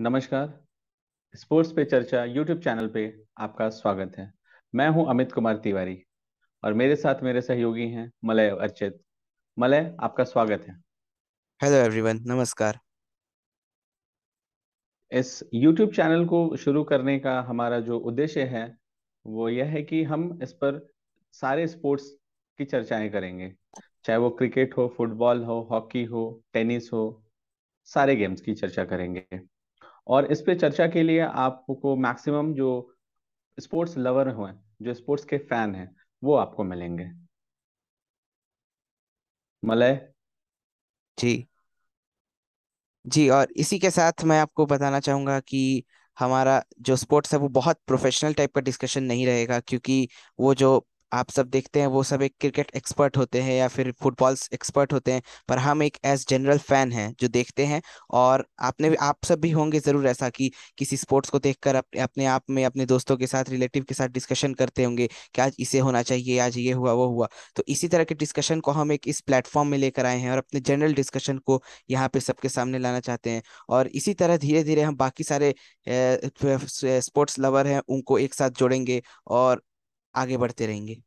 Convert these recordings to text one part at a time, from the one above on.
नमस्कार स्पोर्ट्स पे चर्चा यूट्यूब चैनल पे आपका स्वागत है मैं हूं अमित कुमार तिवारी और मेरे साथ मेरे सहयोगी हैं मलय अर्चित मलय आपका स्वागत है हेलो एवरीवन नमस्कार इस यूट्यूब चैनल को शुरू करने का हमारा जो उद्देश्य है वो यह है कि हम इस पर सारे स्पोर्ट्स की चर्चाएं करेंगे चाहे वो क्रिकेट हो फुटबॉल हो हॉकी हो टेनिस हो सारे गेम्स की चर्चा करेंगे और इस पे चर्चा के लिए आपको मैक्सिमम जो स्पोर्ट्स लवर हैं जो स्पोर्ट्स के फैन हैं वो आपको मिलेंगे मलय जी जी और इसी के साथ मैं आपको बताना चाहूंगा कि हमारा जो स्पोर्ट्स है वो बहुत प्रोफेशनल टाइप का डिस्कशन नहीं रहेगा क्योंकि वो जो आप सब देखते हैं वो सब एक क्रिकेट एक्सपर्ट होते हैं या फिर फुटबॉल एक्सपर्ट होते हैं पर हम एक एज जनरल फैन हैं जो देखते हैं और आपने भी आप सब भी होंगे ज़रूर ऐसा कि किसी स्पोर्ट्स को देख कर अपने आप में अपने दोस्तों के साथ रिलेटिव के साथ डिस्कशन करते होंगे कि आज इसे होना चाहिए आज ये हुआ वो हुआ तो इसी तरह के डिस्कशन को हम एक इस प्लेटफॉर्म में लेकर आए हैं और अपने जनरल डिस्कशन को यहाँ पे सबके सामने लाना चाहते हैं और इसी तरह धीरे धीरे हम बाकी सारे स्पोर्ट्स लवर हैं उनको एक साथ जोड़ेंगे और आगे बढ़ते रहेंगे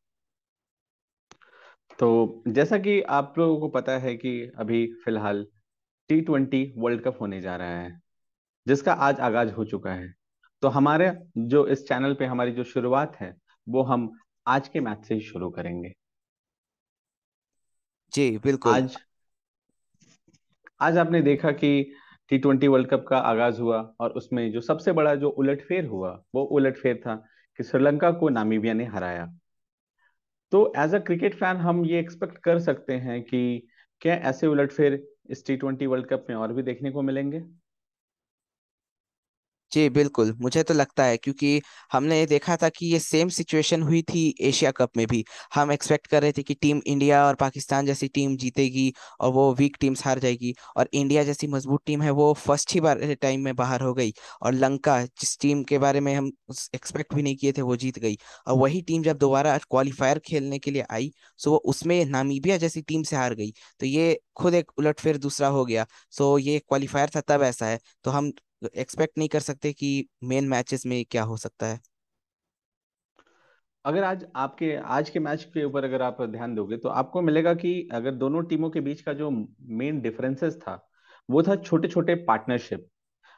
तो जैसा कि आप लोगों को पता है कि अभी फिलहाल टी ट्वेंटी वर्ल्ड कप होने जा रहा है जिसका आज आगाज हो चुका है तो हमारे जो इस चैनल पे हमारी जो शुरुआत है वो हम आज के मैच से ही शुरू करेंगे जी बिल्कुल आज आज आपने देखा कि टी ट्वेंटी वर्ल्ड कप का आगाज हुआ और उसमें जो सबसे बड़ा जो उलटफेर हुआ वो उलटफेर था कि श्रीलंका को नामीबिया ने हराया तो एज अ क्रिकेट फैन हम ये एक्सपेक्ट कर सकते हैं कि क्या ऐसे उलटफेर इस टी ट्वेंटी वर्ल्ड कप में और भी देखने को मिलेंगे जी बिल्कुल मुझे तो लगता है क्योंकि हमने ये देखा था कि ये सेम सिचुएशन हुई थी एशिया कप में भी हम एक्सपेक्ट कर रहे थे कि टीम इंडिया और पाकिस्तान जैसी टीम जीतेगी और वो वीक टीम्स हार जाएगी और इंडिया जैसी मजबूत टीम है वो फर्स्ट ही बार टाइम में बाहर हो गई और लंका जिस टीम के बारे में हम एक्सपेक्ट भी नहीं किए थे वो जीत गई और वही टीम जब दोबारा क्वालिफायर खेलने के लिए आई सो वो उसमें नामीबिया जैसी टीम से हार गई तो ये खुद एक उलट फिर दूसरा हो गया सो ये क्वालिफायर था तब ऐसा है तो हम तो एक्सपेक्ट नहीं कर सकते कि मेन मैचेस में क्या हो सकता है अगर आज आपके आज के मैच के ऊपर अगर आप ध्यान दोगे तो आपको मिलेगा कि अगर दोनों टीमों के बीच का जो मेन डिफरेंसेस था वो था छोटे छोटे पार्टनरशिप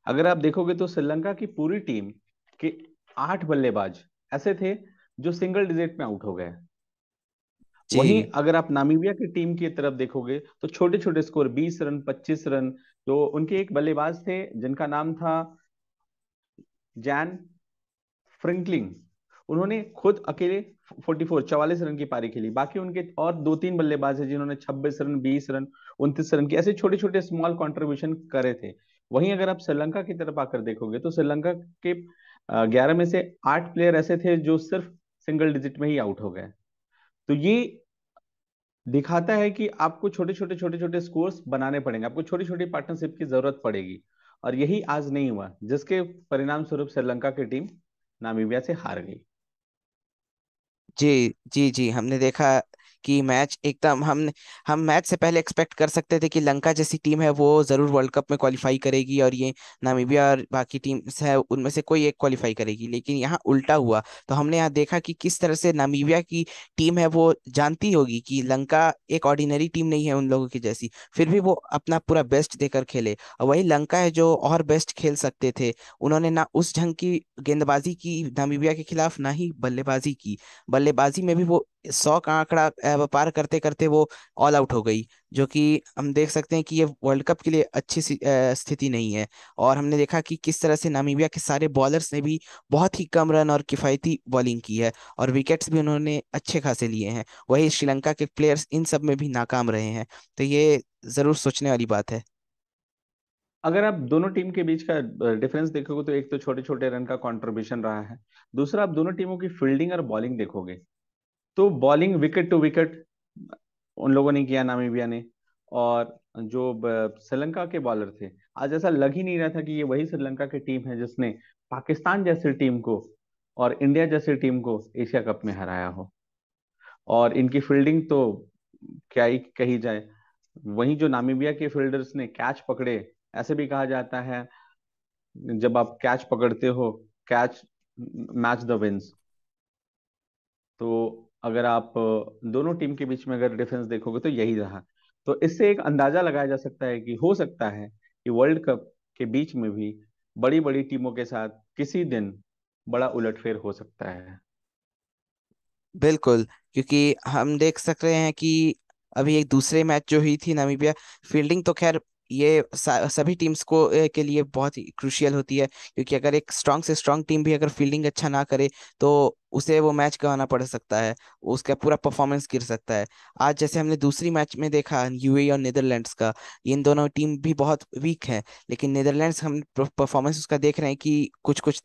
अगर आप देखोगे तो श्रीलंका की पूरी टीम के आठ बल्लेबाज ऐसे थे जो सिंगल डिजिट में आउट हो गए वहीं अगर आप नामीबिया की टीम की तरफ देखोगे तो छोटे छोटे स्कोर 20 रन 25 रन तो उनके एक बल्लेबाज थे जिनका नाम था जैन फ्रिंकलिंग उन्होंने खुद अकेले 44 44 रन की पारी खेली बाकी उनके और दो तीन बल्लेबाज है जिन्होंने 26 रन 20 रन उनतीस रन की ऐसे छोटे छोटे स्मॉल कॉन्ट्रीब्यूशन करे थे वहीं अगर आप श्रीलंका की तरफ आकर देखोगे तो श्रीलंका के ग्यारह में से आठ प्लेयर ऐसे थे जो सिर्फ सिंगल डिजिट में ही आउट हो गए तो ये दिखाता है कि आपको छोटे छोटे छोटे छोटे स्कोर्स बनाने पड़ेंगे आपको छोटी छोटी पार्टनरशिप की जरूरत पड़ेगी और यही आज नहीं हुआ जिसके परिणाम स्वरूप श्रीलंका की टीम नामीबिया से हार गई जी जी जी हमने देखा कि मैच एकदम हम हम मैच से पहले एक्सपेक्ट कर सकते थे कि लंका जैसी टीम है वो ज़रूर वर्ल्ड कप में क्वालिफाई करेगी और ये नामीबिया और बाकी टीम्स है उनमें से कोई एक क्वालिफाई करेगी लेकिन यहाँ उल्टा हुआ तो हमने यहाँ देखा कि किस तरह से नामीबिया की टीम है वो जानती होगी कि लंका एक ऑर्डिनरी टीम नहीं है उन लोगों की जैसी फिर भी वो अपना पूरा बेस्ट देकर खेले और वही लंका है जो और बेस्ट खेल सकते थे उन्होंने ना उस ढंग की गेंदबाजी की नामीबिया के खिलाफ ना ही बल्लेबाजी की बल्लेबाजी में भी वो सौ का आंकड़ा पार करते करते वो ऑल आउट हो गई जो कि हम देख सकते हैं कि ये वर्ल्ड कप के लिए अच्छी स्थिति नहीं है और हमने देखा कि किस तरह से नामीबिया के सारे बॉलर्स ने भी बहुत ही कम रन और किफ़ायती बॉलिंग की है और विकेट्स भी उन्होंने अच्छे खासे लिए हैं वही श्रीलंका के प्लेयर्स इन सब में भी नाकाम रहे हैं तो ये ज़रूर सोचने वाली बात है अगर आप दोनों टीम के बीच का डिफरेंस देखोगे तो एक तो छोटे छोटे रन का कंट्रीब्यूशन रहा है दूसरा आप दोनों टीमों की फील्डिंग और बॉलिंग देखोगे तो बॉलिंग विकेट टू विकेट उन लोगों ने किया नामीबिया ने और जो श्रीलंका के बॉलर थे आज ऐसा लग ही नहीं रहा था कि ये वही श्रीलंका की टीम है जिसने पाकिस्तान जैसी टीम को और इंडिया जैसी टीम को एशिया कप में हराया हो और इनकी फील्डिंग तो क्या ही कही जाए वही जो नामीबिया के फील्डर्स ने कैच पकड़े ऐसे भी कहा जाता है जब आप कैच पकड़ते हो कैच मैच द विंस तो अगर आप दोनों टीम के बीच में अगर डिफरेंस देखोगे तो यही रहा तो इससे एक अंदाजा लगाया जा सकता है कि हो सकता है कि वर्ल्ड कप के बीच में भी बड़ी बड़ी टीमों के साथ किसी दिन बड़ा उलटफेर हो सकता है बिल्कुल क्योंकि हम देख सक रहे हैं कि अभी एक दूसरे मैच जो हुई थी नामीबिया फील्डिंग तो खैर ये सभी टीम्स को के लिए बहुत ही क्रूशियल होती है क्योंकि अगर एक स्ट्रांग से स्ट्रांग टीम भी अगर फील्डिंग अच्छा ना करे तो उसे वो मैच गवाना पड़ सकता है उसका पूरा परफॉर्मेंस गिर सकता है आज जैसे हमने दूसरी मैच में देखा यूएई और नीदरलैंड्स का इन दोनों टीम भी बहुत वीक है लेकिन नीदरलैंड्स हम परफॉर्मेंस उसका देख रहे हैं कि कुछ कुछ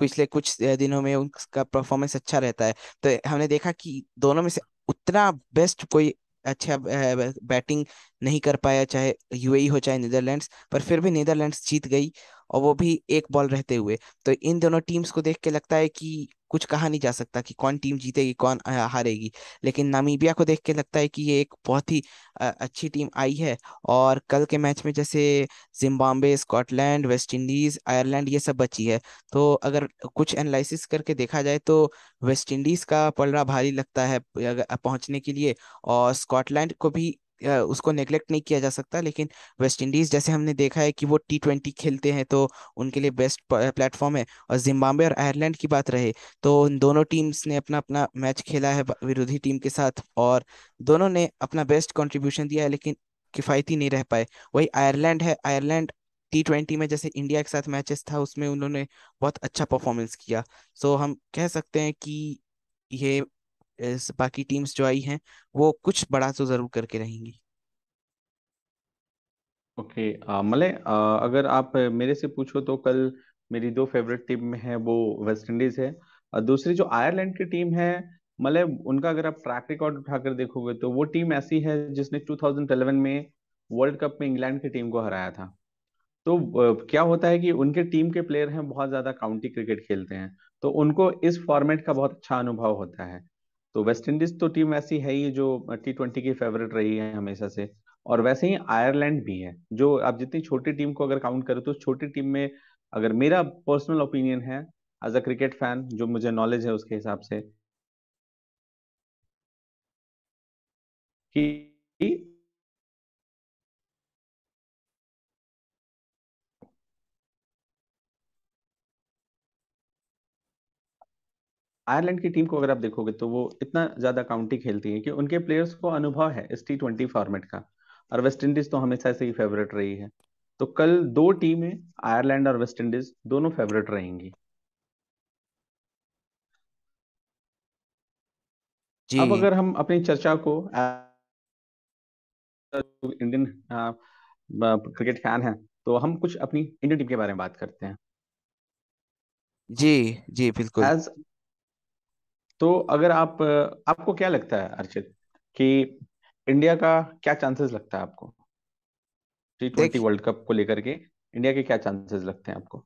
पिछले कुछ दिनों में उनका परफॉर्मेंस अच्छा रहता है तो हमने देखा कि दोनों में से उतना बेस्ट कोई अच्छा बैटिंग नहीं कर पाया चाहे यूएई हो चाहे नीदरलैंड्स पर फिर भी नीदरलैंड्स जीत गई और वो भी एक बॉल रहते हुए तो इन दोनों टीम्स को देख के लगता है कि कुछ कहा नहीं जा सकता कि कौन टीम जीतेगी कौन हारेगी लेकिन नामीबिया को देख के लगता है कि ये एक बहुत ही अच्छी टीम आई है और कल के मैच में जैसे Zimbabwe Scotland West Indies Ireland ये सब बची है तो अगर कुछ एनालिसिस करके देखा जाए तो वेस्ट इंडीज़ का पलड़ा भारी लगता है पहुंचने के लिए और स्कॉटलैंड को भी उसको नेग्लेक्ट नहीं किया जा सकता लेकिन वेस्ट इंडीज जैसे हमने देखा है कि वो टी ट्वेंटी खेलते हैं तो उनके लिए बेस्ट प्लेटफॉर्म है और जिम्बाब्वे और आयरलैंड की बात रहे तो दोनों टीम्स ने अपना अपना मैच खेला है विरोधी टीम के साथ और दोनों ने अपना बेस्ट कॉन्ट्रीब्यूशन दिया है लेकिन किफ़ायती नहीं रह पाए वही आयरलैंड है आयरलैंड टी ट्वेंटी में जैसे इंडिया के साथ मैचेस था उसमें उन्होंने बहुत अच्छा परफॉर्मेंस किया सो हम कह सकते हैं कि ये इस बाकी टीम्स जो आई हैं वो कुछ बड़ा तो जरूर करके रहेंगी ओके मले अगर आप मेरे से पूछो तो कल मेरी दो फेवरेट टीम है वो वेस्ट इंडीज है दूसरी जो आयरलैंड की टीम है मले उनका अगर आप ट्रैक रिकॉर्ड उठाकर देखोगे तो वो टीम ऐसी है जिसने 2011 में वर्ल्ड कप में इंग्लैंड की टीम को हराया था तो क्या होता है कि उनके टीम के प्लेयर हैं बहुत ज़्यादा काउंटी क्रिकेट खेलते हैं तो उनको इस फॉर्मेट का बहुत अच्छा अनुभव होता है तो वेस्ट इंडीज तो टीम ऐसी है ही जो टी ट्वेंटी की फेवरेट रही है हमेशा से और वैसे ही आयरलैंड भी है जो आप जितनी छोटी टीम को अगर काउंट करें तो छोटी टीम में अगर मेरा पर्सनल ओपिनियन है एज अ क्रिकेट फैन जो मुझे नॉलेज है उसके हिसाब से कि आयरलैंड की टीम को अगर आप देखोगे तो वो इतना ज्यादा काउंटी खेलती है कि उनके प्लेयर्स को अनुभव है इस टी ट्वेंटी फॉर्मेट का और वेस्ट इंडीज तो हमेशा से ही फेवरेट रही है तो कल दो टीमें आयरलैंड और वेस्ट इंडीज दोनों फेवरेट रहेंगी जी अब अगर हम अपनी चर्चा को इंडियन क्रिकेट फैन है तो हम कुछ अपनी इंडियन टीम के बारे में बात करते हैं जी जी बिल्कुल एज तो अगर आप आपको क्या लगता है अर्चित कि इंडिया का क्या चांसेस लगता है आपको टी ट्वेंटी वर्ल्ड कप को लेकर के इंडिया के क्या चांसेस लगते हैं आपको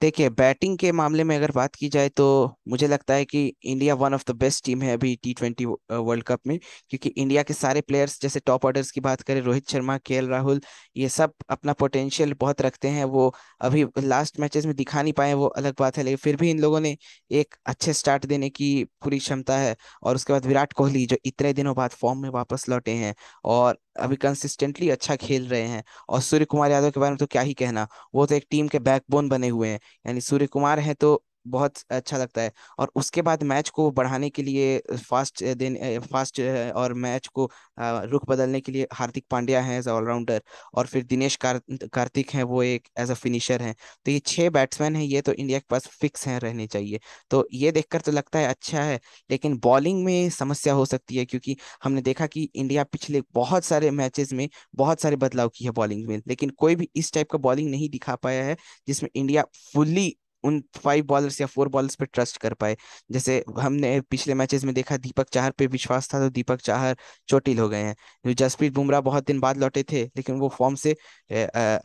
देखिए बैटिंग के मामले में अगर बात की जाए तो मुझे लगता है कि India one of the best team है अभी टी ट्वेंटी वर्ल्ड कप में क्योंकि इंडिया के सारे प्लेयर्स जैसे टॉप ऑर्डर्स की बात करें रोहित शर्मा के राहुल ये सब अपना पोटेंशियल बहुत रखते हैं वो अभी लास्ट मैचेस में दिखा नहीं पाए वो अलग बात है लेकिन फिर भी इन लोगों ने एक अच्छे स्टार्ट देने की पूरी क्षमता है और उसके बाद विराट कोहली जो इतने दिनों बाद फॉर्म में वापस लौटे हैं और अभी कंसिस्टेंटली अच्छा खेल रहे हैं और सूर्य कुमार यादव के बारे में तो क्या ही कहना वो तो एक टीम के बैकबोन बने हुए हैं यानी सूर्य कुमार है तो बहुत अच्छा लगता है और उसके बाद मैच को बढ़ाने के लिए फास्ट देने फास्ट और मैच को रुख बदलने के लिए हार्दिक पांड्या हैं एज ऑलराउंडर और फिर दिनेश कार, कार्तिक हैं वो एक एज अ फिनिशर हैं तो ये छः बैट्समैन हैं ये तो इंडिया के पास फिक्स हैं रहने चाहिए तो ये देखकर तो लगता है अच्छा है लेकिन बॉलिंग में समस्या हो सकती है क्योंकि हमने देखा कि इंडिया पिछले बहुत सारे मैचेस में बहुत सारे बदलाव की है बॉलिंग में लेकिन कोई भी इस टाइप का बॉलिंग नहीं दिखा पाया है जिसमें इंडिया फुल्ली उन फाइव बॉलर्स या फोर बॉलर्स पे ट्रस्ट कर पाए जैसे हमने पिछले मैचेस में देखा दीपक चाहर पे विश्वास था तो दीपक चाहर चोटिल हो गए हैं जो जसप्रीत बुमराह बहुत दिन बाद लौटे थे लेकिन वो फॉर्म से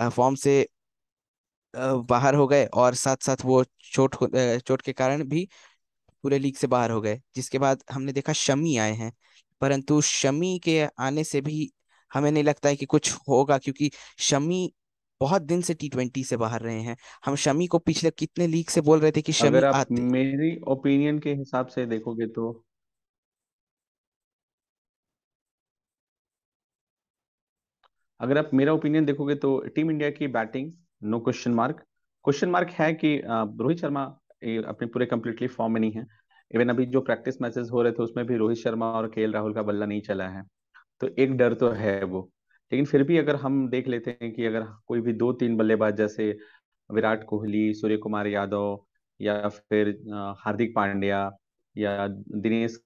फॉर्म से बाहर हो गए और साथ साथ वो चोट चोट के कारण भी पूरे लीग से बाहर हो गए जिसके बाद हमने देखा शमी आए हैं परंतु शमी के आने से भी हमें नहीं लगता है कि कुछ होगा क्योंकि शमी बहुत दिन से टी ट्वेंटी से बाहर रहे हैं हम शमी को पिछले कितने लीग से बोल रहे थे कि शमी अगर आप आते मेरी ओपिनियन के हिसाब से देखोगे तो अगर आप मेरा ओपिनियन देखोगे तो टीम इंडिया की batting no question mark question mark है कि रोहित शर्मा अपने पूरे कंप्लीटली फॉर्म में नहीं है इवन अभी जो प्रैक्टिस मैचेस हो रहे थे उसमें भी रोहित शर्मा और के राहुल का बल्ला नहीं चला है तो एक डर तो है वो लेकिन फिर भी अगर हम देख लेते हैं कि अगर कोई भी दो तीन बल्लेबाज जैसे विराट कोहली सूर्य कुमार यादव या फिर हार्दिक पांड्या या दिनेश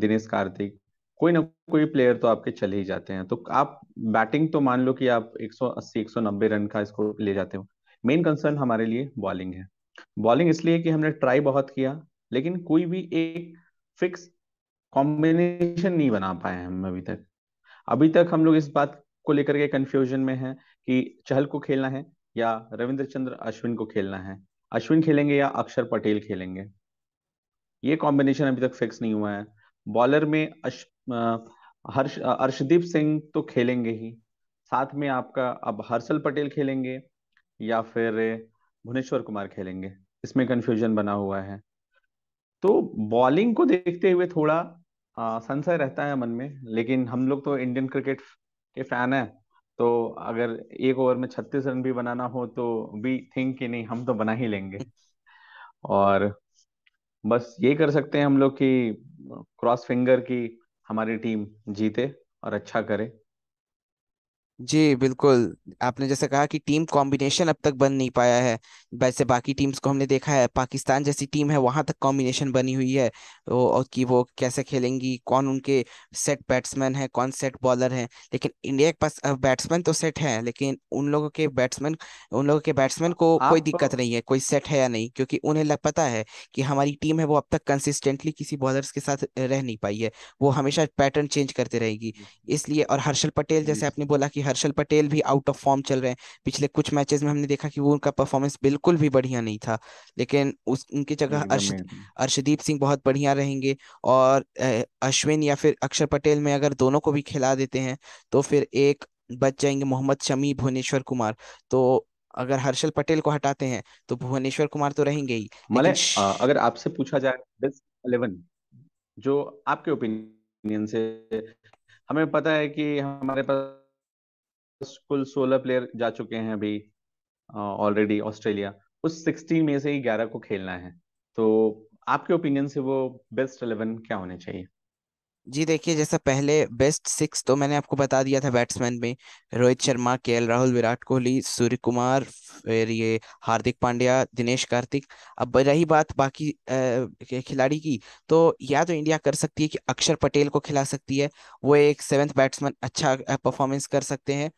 दिनेश कार्तिक कोई ना कोई प्लेयर तो आपके चले ही जाते हैं तो आप बैटिंग तो मान लो कि आप 180 190 रन का इसको ले जाते हो मेन कंसर्न हमारे लिए बॉलिंग है बॉलिंग इसलिए कि हमने ट्राई बहुत किया लेकिन कोई भी एक फिक्स कॉम्बिनेशन नहीं बना पाए हम अभी तक अभी तक हम लोग इस बात को लेकर के कंफ्यूजन में है कि चहल को खेलना है या रविंद्र चंद्र अश्विन को खेलना है अश्विन खेलेंगे या अक्षर पटेल खेलेंगे ये कॉम्बिनेशन अभी तक फिक्स नहीं हुआ है बॉलर में अश, आ, हर्ष अर्शदीप सिंह तो खेलेंगे ही साथ में आपका अब हर्षल पटेल खेलेंगे या फिर भुवनेश्वर कुमार खेलेंगे इसमें कंफ्यूजन बना हुआ है तो बॉलिंग को देखते हुए थोड़ा संशय रहता है मन में लेकिन हम लोग तो इंडियन क्रिकेट के फैन है तो अगर एक ओवर में छत्तीस रन भी बनाना हो तो वी थिंक कि नहीं हम तो बना ही लेंगे और बस ये कर सकते हैं हम लोग कि क्रॉस फिंगर की हमारी टीम जीते और अच्छा करे जी बिल्कुल आपने जैसे कहा कि टीम कॉम्बिनेशन अब तक बन नहीं पाया है वैसे बाकी टीम्स को हमने देखा है पाकिस्तान जैसी टीम है वहां तक कॉम्बिनेशन बनी हुई है वो और कि वो कैसे खेलेंगी कौन उनके सेट बैट्समैन है कौन सेट बॉलर हैं लेकिन इंडिया के पास बैट्समैन तो सेट है लेकिन उन लोगों के बैट्समैन उन लोगों के बैट्समैन को कोई दिक्कत नहीं है कोई सेट है या नहीं क्योंकि उन्हें लग पता है कि हमारी टीम है वो अब तक कंसिस्टेंटली किसी बॉलर्स के साथ रह नहीं पाई है वो हमेशा पैटर्न चेंज करते रहेगी इसलिए और हर्षल पटेल जैसे आपने बोला कि हर्षल पटेल भी आउट ऑफ फॉर्म चल रहे हैं पिछले कुछ मैचेस में हमने देखा कि वो उनका परफॉर्मेंस बिल्कुल भी बढ़िया नहीं था लेकिन उस उनकी जगह अर्श अर्शदीप सिंह बहुत बढ़िया रहेंगे और अश्विन या फिर अक्षर पटेल में अगर दोनों को भी खिला देते हैं तो फिर एक बच जाएंगे मोहम्मद शमी भुवनेश्वर कुमार तो अगर हर्षल पटेल को हटाते हैं तो भुवनेश्वर कुमार तो रहेंगे ही मतलब अगर आपसे पूछा जाए बेस्ट इलेवन जो आपके ओपिनियन से हमें पता है कि हमारे पास कुल सोलह प्लेयर जा चुके हैं अभी ऑलरेडी ऑस्ट्रेलिया उस सिक्सटी में से ही ग्यारह को खेलना है तो आपके ओपिनियन से वो बेस्ट इलेवन क्या होने चाहिए जी देखिए जैसा पहले बेस्ट सिक्स तो मैंने आपको बता दिया था बैट्समैन में रोहित शर्मा के राहुल विराट कोहली सूर्य कुमार फिर ये हार्दिक पांड्या दिनेश कार्तिक अब रही बात बाकी खिलाड़ी की तो या तो इंडिया कर सकती है कि अक्षर पटेल को खिला सकती है वो एक सेवेंथ बैट्समैन अच्छा परफॉर्मेंस कर सकते हैं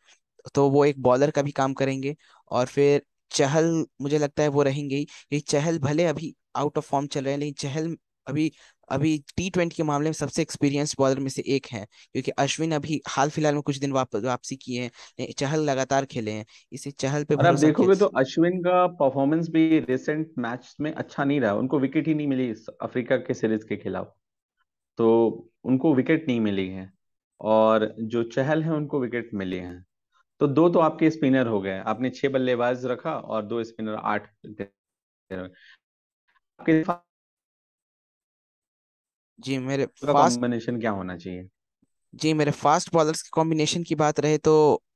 तो वो एक बॉलर का भी काम करेंगे और फिर चहल मुझे लगता है वो रहेंगे ही ये चहल भले अभी आउट ऑफ फॉर्म चल रहे हैं लेकिन चहल अभी अभी टी ट्वेंटी के मामले में सबसे एक्सपीरियंस बॉलर में से एक है क्योंकि अश्विन अभी हाल फिलहाल में कुछ दिन वाप, वापसी किए हैं चहल लगातार खेले हैं इसे चहल पे आप देखोगे तो अश्विन का परफॉर्मेंस भी रिसेंट मैच में अच्छा नहीं रहा उनको विकेट ही नहीं मिली अफ्रीका के सीरीज के खिलाफ तो उनको विकेट नहीं मिली है और जो चहल है उनको विकेट मिली है तो दो तो आपके स्पिनर हो गए आपने छह बल्लेबाज रखा और दो स्पिनर आठ आपके जी मेरे फास्ट कॉम्बिनेशन क्या होना चाहिए जी मेरे फास्ट बॉलर्स के कॉम्बिनेशन की बात रहे तो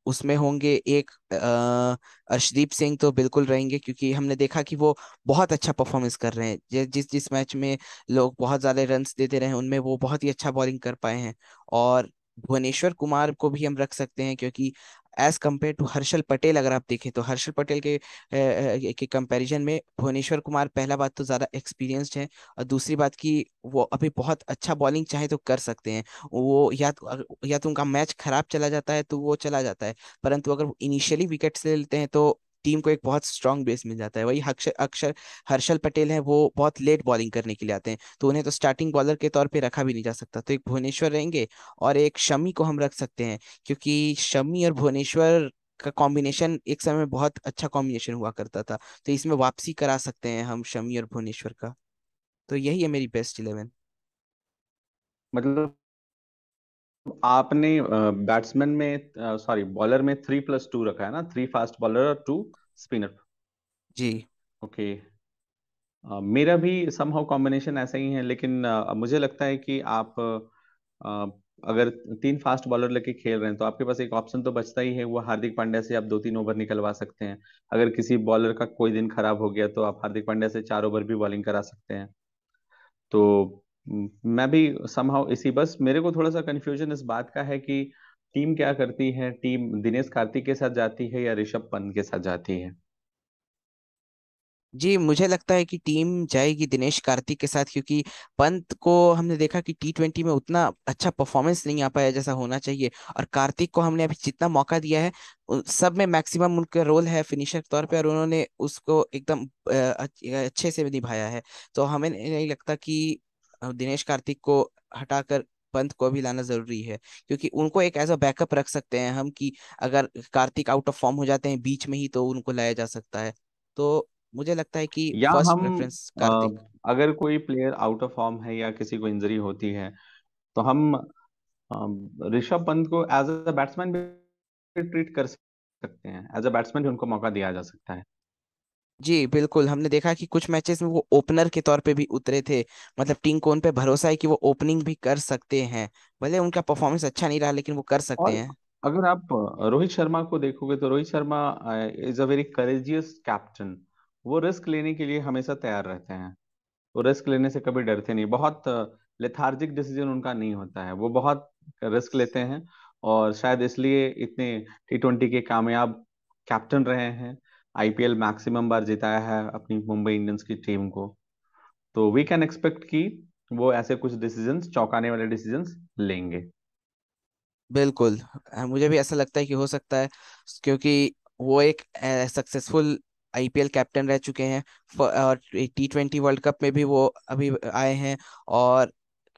उसमें होंगे एक अर्शदीप सिंह तो बिल्कुल रहेंगे क्योंकि हमने देखा कि वो बहुत अच्छा परफॉर्मेंस कर रहे हैं जिस जिस मैच में लोग बहुत ज़्यादा रन देते रहे उनमें वो बहुत ही अच्छा बॉलिंग कर पाए हैं और भुवनेश्वर कुमार को भी हम रख सकते हैं क्योंकि as compare to Harshal Patel अगर आप देखें तो हर्षल पटेल के के कंपैरिजन में भुवनेश्वर कुमार पहला बात तो ज़्यादा एक्सपीरियंस्ड है और दूसरी बात कि वो अभी बहुत अच्छा बॉलिंग चाहे तो कर सकते हैं वो या तो या तो उनका मैच खराब चला जाता है तो वो चला जाता है परंतु अगर इनिशियली विकेट ले लेते हैं तो टीम को एक बहुत स्ट्रांग बेस मिल जाता है वही अक्षर अक्षर हर्षल पटेल है वो बहुत लेट बॉलिंग करने के लिए आते हैं तो उन्हें तो स्टार्टिंग बॉलर के तौर पर रखा भी नहीं जा सकता तो एक भुवनेश्वर रहेंगे और एक शमी को हम रख सकते हैं क्योंकि शमी और भुवनेश्वर का कॉम्बिनेशन एक समय में बहुत अच्छा कॉम्बिनेशन हुआ करता था तो इसमें वापसी करा सकते हैं हम शमी और भुवनेश्वर का तो यही है मेरी बेस्ट इलेवन मतलब आपने बैट्समैन में सॉरी बॉलर में थ्री प्लस टू रखा है ना थ्री फास्ट बॉलर और टू स्पिनर जी ओके okay. Uh, मेरा भी समहाउ कॉम्बिनेशन ऐसा ही है लेकिन uh, मुझे लगता है कि आप uh, अगर तीन फास्ट बॉलर लेके खेल रहे हैं तो आपके पास एक ऑप्शन तो बचता ही है वो हार्दिक पांड्या से आप दो तीन ओवर निकलवा सकते हैं अगर किसी बॉलर का कोई दिन खराब हो गया तो आप हार्दिक पांड्या से चार ओवर भी बॉलिंग करा सकते हैं तो हम्म, मैं भी समहाउ इसी बस मेरे को थोड़ा सा कंफ्यूजन इस बात का है कि टीम क्या करती है टीम दिनेश कार्तिक के साथ जाती है या ऋषभ पंत के साथ जाती है जी मुझे लगता है कि टीम जाएगी दिनेश कार्तिक के साथ क्योंकि पंत को हमने देखा कि टी ट्वेंटी में उतना अच्छा परफॉर्मेंस नहीं आ पाया जैसा होना चाहिए और कार्तिक को हमने अभी जितना मौका दिया है सब में मैक्सिमम उनका रोल है फिनिशर के तौर पे और उन्होंने उसको एकदम अच्छे से निभाया है तो हमें नहीं लगता कि दिनेश कार्तिक को हटाकर पंत को भी लाना जरूरी है क्योंकि उनको एक एज अ बैकअप रख सकते हैं हम कि अगर कार्तिक आउट ऑफ फॉर्म हो जाते हैं बीच में ही तो उनको लाया जा सकता है तो मुझे लगता है कि या हम प्रेफरेंस कार्तिक आ, अगर कोई प्लेयर आउट ऑफ फॉर्म है या किसी को इंजरी होती है तो हम ऋषभ पंत को एज अ बैट्समैन भी ट्रीट कर सकते हैं एज अ बैट्समैन भी उनको मौका दिया जा सकता है जी बिल्कुल हमने देखा कि कुछ मैचेस में वो ओपनर के तौर पे भी उतरे थे मतलब टीम को उन पे भरोसा है कि वो ओपनिंग भी कर सकते हैं भले उनका परफॉर्मेंस अच्छा नहीं रहा लेकिन वो कर सकते और हैं अगर आप रोहित शर्मा को देखोगे तो Rohit Sharma is a very courageous captain वो रिस्क लेने के लिए हमेशा तैयार रहते हैं वो रिस्क लेने से कभी डरते नहीं बहुत लेथार्जिक डिसीजन उनका नहीं होता है वो बहुत रिस्क लेते हैं और शायद इसलिए इतने टी ट्वेंटी के कामयाब कैप्टन रहे हैं आईपीएल मैक्सिमम बार जिताया है अपनी मुंबई इंडियंस की टीम को तो वी कैन एक्सपेक्ट कि वो ऐसे कुछ डिसीजन चौंकाने वाले डिसीजन लेंगे बिल्कुल मुझे भी ऐसा लगता है कि हो सकता है क्योंकि वो एक सक्सेसफुल आईपीएल कैप्टन रह चुके हैं और टी ट्वेंटी वर्ल्ड कप में भी वो अभी आए हैं और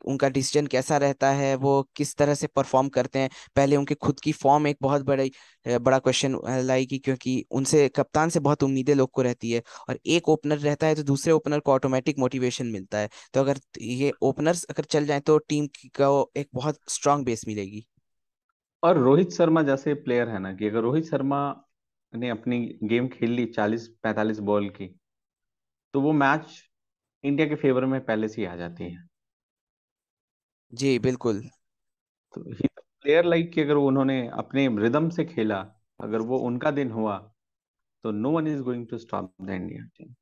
उनका डिसीजन कैसा रहता है वो किस तरह से परफॉर्म करते हैं पहले उनके खुद की फॉर्म एक बहुत बड़ी बड़ा क्वेश्चन लाएगी क्योंकि उनसे कप्तान से बहुत उम्मीदें लोग को रहती है और एक ओपनर रहता है तो दूसरे ओपनर को ऑटोमेटिक मोटिवेशन मिलता है तो अगर ये ओपनर्स अगर चल जाए तो टीम को एक बहुत स्ट्रांग बेस मिलेगी और रोहित शर्मा जैसे प्लेयर है ना कि अगर रोहित शर्मा ने अपनी गेम खेल ली चालीस पैंतालीस बॉल की तो वो मैच इंडिया के फेवर में पहले से ही आ जाती है जी बिल्कुल तो प्लेयर लाइक कि अगर उन्होंने अपने रिदम से खेला अगर वो उनका दिन हुआ तो no one is going to stop the India team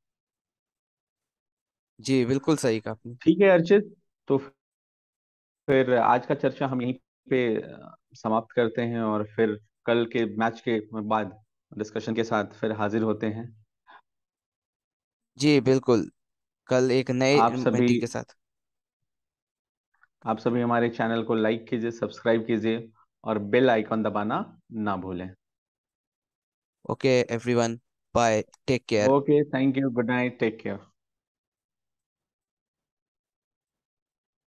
जी बिल्कुल सही कहा आपने ठीक है अर्चित तो फिर आज का चर्चा हम यहीं पे समाप्त करते हैं और फिर कल के मैच के बाद डिस्कशन के साथ फिर हाजिर होते हैं जी बिल्कुल कल एक नए आप सभी के साथ आप सभी हमारे चैनल को लाइक कीजिए सब्सक्राइब कीजिए और बेल आइकॉन दबाना ना भूलें okay everyone bye take care okay thank you good night take care